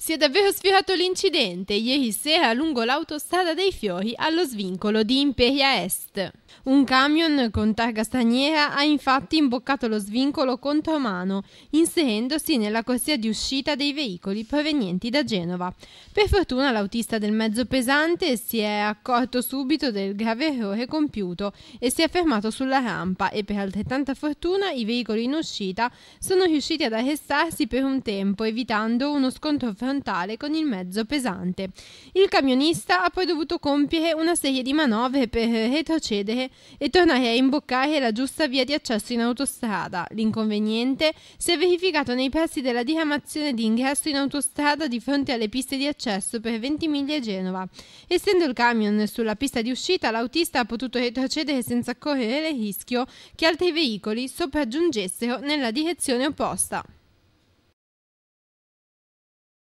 Si è davvero sfiorato l'incidente ieri sera lungo l'autostrada dei Fiori allo svincolo di Imperia Est. Un camion con targa straniera ha infatti imboccato lo svincolo contromano, inserendosi nella corsia di uscita dei veicoli provenienti da Genova. Per fortuna l'autista del mezzo pesante si è accorto subito del grave errore compiuto e si è fermato sulla rampa e per altrettanta fortuna i veicoli in uscita sono riusciti ad arrestarsi per un tempo evitando uno scontro fra frontale con il mezzo pesante. Il camionista ha poi dovuto compiere una serie di manovre per retrocedere e tornare a imboccare la giusta via di accesso in autostrada. L'inconveniente si è verificato nei pressi della diramazione di ingresso in autostrada di fronte alle piste di accesso per Ventimiglia e Genova. Essendo il camion sulla pista di uscita, l'autista ha potuto retrocedere senza correre il rischio che altri veicoli sopraggiungessero nella direzione opposta.